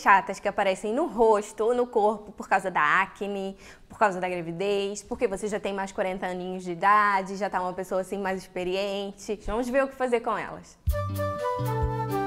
chatas que aparecem no rosto ou no corpo por causa da acne, por causa da gravidez, porque você já tem mais 40 aninhos de idade, já tá uma pessoa assim mais experiente. Vamos ver o que fazer com elas. Música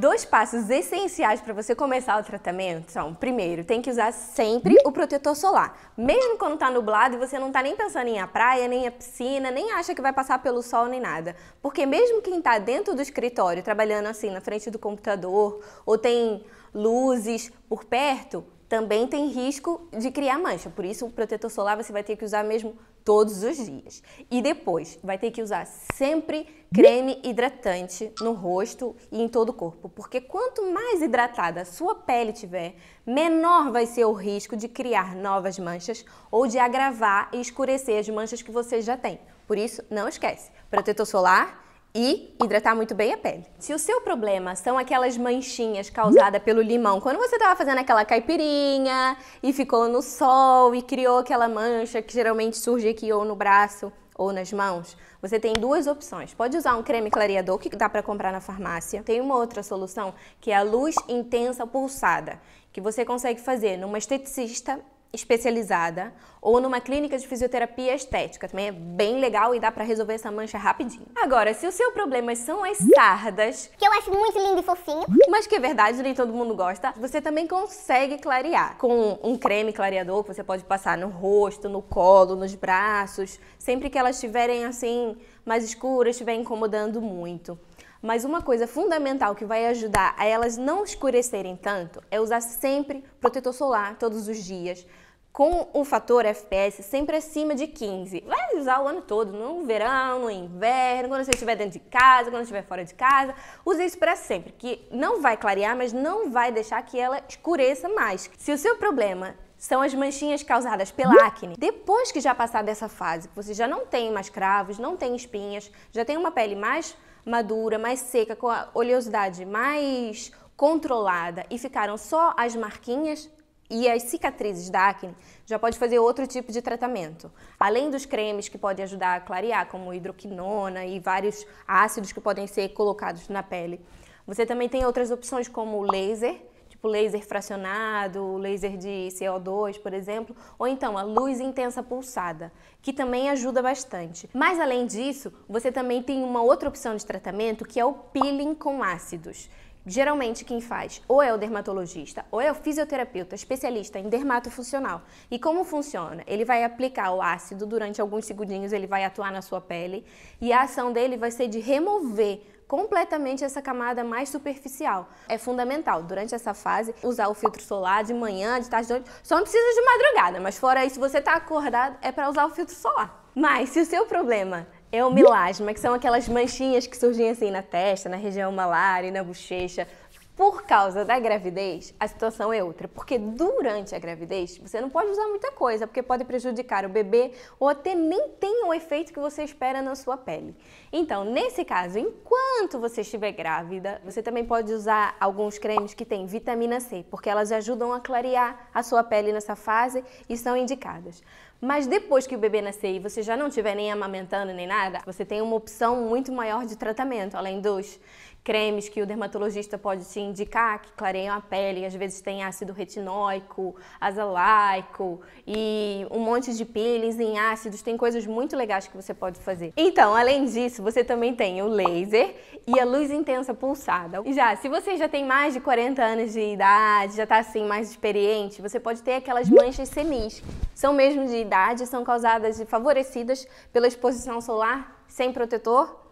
Dois passos essenciais para você começar o tratamento são: primeiro, tem que usar sempre o protetor solar. Mesmo quando está nublado e você não está nem pensando em ir à praia, nem à piscina, nem acha que vai passar pelo sol nem nada. Porque mesmo quem está dentro do escritório, trabalhando assim na frente do computador, ou tem luzes por perto, também tem risco de criar mancha. Por isso, o protetor solar você vai ter que usar mesmo todos os dias. E depois, vai ter que usar sempre creme hidratante no rosto e em todo o corpo, porque quanto mais hidratada a sua pele tiver, menor vai ser o risco de criar novas manchas ou de agravar e escurecer as manchas que você já tem. Por isso, não esquece, protetor solar e hidratar muito bem a pele. Se o seu problema são aquelas manchinhas causadas pelo limão, quando você estava fazendo aquela caipirinha e ficou no sol e criou aquela mancha que geralmente surge aqui ou no braço ou nas mãos, você tem duas opções. Pode usar um creme clareador que dá para comprar na farmácia. Tem uma outra solução que é a luz intensa pulsada, que você consegue fazer numa esteticista especializada ou numa clínica de fisioterapia estética. Também é bem legal e dá para resolver essa mancha rapidinho. Agora, se o seu problema são as sardas, que eu acho muito lindo e fofinho, mas que é verdade, nem todo mundo gosta, você também consegue clarear com um creme clareador que você pode passar no rosto, no colo, nos braços, sempre que elas estiverem assim mais escuras, estiver incomodando muito. Mas uma coisa fundamental que vai ajudar a elas não escurecerem tanto é usar sempre protetor solar todos os dias, com o fator FPS sempre acima de 15. Vai usar o ano todo, no verão, no inverno, quando você estiver dentro de casa, quando estiver fora de casa. Use isso para sempre, que não vai clarear, mas não vai deixar que ela escureça mais. Se o seu problema são as manchinhas causadas pela acne. Depois que já passar dessa fase, que você já não tem mais cravos, não tem espinhas, já tem uma pele mais madura, mais seca, com a oleosidade mais controlada e ficaram só as marquinhas e as cicatrizes da acne, já pode fazer outro tipo de tratamento. Além dos cremes que podem ajudar a clarear, como hidroquinona e vários ácidos que podem ser colocados na pele. Você também tem outras opções como laser, tipo laser fracionado, laser de CO2, por exemplo, ou então a luz intensa pulsada, que também ajuda bastante. Mas além disso, você também tem uma outra opção de tratamento que é o peeling com ácidos. Geralmente quem faz ou é o dermatologista ou é o fisioterapeuta especialista em dermatofuncional. E como funciona? Ele vai aplicar o ácido durante alguns segundinhos, ele vai atuar na sua pele e a ação dele vai ser de remover completamente essa camada mais superficial. É fundamental, durante essa fase, usar o filtro solar de manhã, de tarde, de noite. Só não precisa de madrugada, mas fora isso, você está acordado, é para usar o filtro solar. Mas se o seu problema é o melasma, que são aquelas manchinhas que surgem assim na testa, na região malar e na bochecha, por causa da gravidez, a situação é outra, porque durante a gravidez você não pode usar muita coisa, porque pode prejudicar o bebê ou até nem tem o efeito que você espera na sua pele. Então, nesse caso, enquanto você estiver grávida, você também pode usar alguns cremes que têm vitamina C, porque elas ajudam a clarear a sua pele nessa fase e são indicadas. Mas depois que o bebê nascer e você já não estiver nem amamentando nem nada, você tem uma opção muito maior de tratamento, além dos cremes que o dermatologista pode te indicar que clareiam a pele, às vezes tem ácido retinóico, azelaico e um monte de peelings em ácidos, tem coisas muito legais que você pode fazer. Então, além disso, você também tem o laser e a luz intensa pulsada. E já, se você já tem mais de 40 anos de idade, já está assim mais experiente, você pode ter aquelas manchas senis. São mesmo de idade, são causadas e favorecidas pela exposição solar sem protetor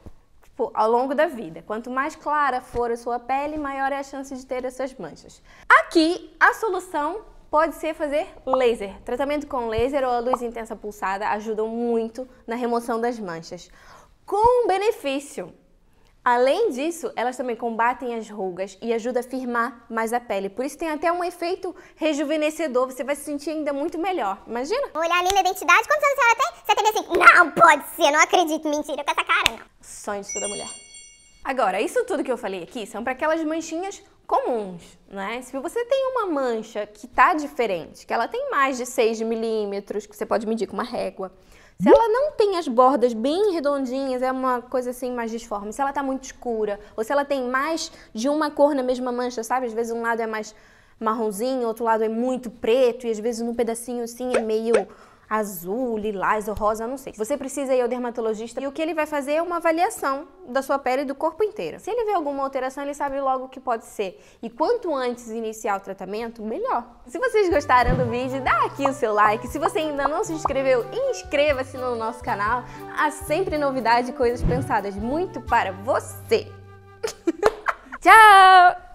Tipo, ao longo da vida. Quanto mais clara for a sua pele, maior é a chance de ter essas manchas. Aqui, a solução pode ser fazer laser. Tratamento com laser ou a luz intensa pulsada ajudam muito na remoção das manchas. Com benefício, Além disso, elas também combatem as rugas e ajudam a firmar mais a pele. Por isso tem até um efeito rejuvenescedor, você vai se sentir ainda muito melhor. Imagina? Vou olhar ali na identidade, quantos anos ela tem? Você tem assim, não pode ser, não acredito, mentira, com essa cara, não. Sonho de toda mulher. Agora, isso tudo que eu falei aqui são para aquelas manchinhas comuns, né? Se você tem uma mancha que tá diferente, que ela tem mais de 6 milímetros, que você pode medir com uma régua, se ela não tem as bordas bem redondinhas, é uma coisa assim mais disforme. Se ela está muito escura, ou se ela tem mais de uma cor na mesma mancha, sabe? Às vezes um lado é mais marronzinho, outro lado é muito preto, e às vezes num pedacinho assim é meio azul, lilás ou rosa, não sei. Você precisa ir ao dermatologista e o que ele vai fazer é uma avaliação da sua pele e do corpo inteiro. Se ele vê alguma alteração, ele sabe logo o que pode ser. E quanto antes iniciar o tratamento, melhor. Se vocês gostaram do vídeo, dá aqui o seu like. Se você ainda não se inscreveu, inscreva-se no nosso canal. Há sempre novidade e coisas pensadas muito para você. Tchau!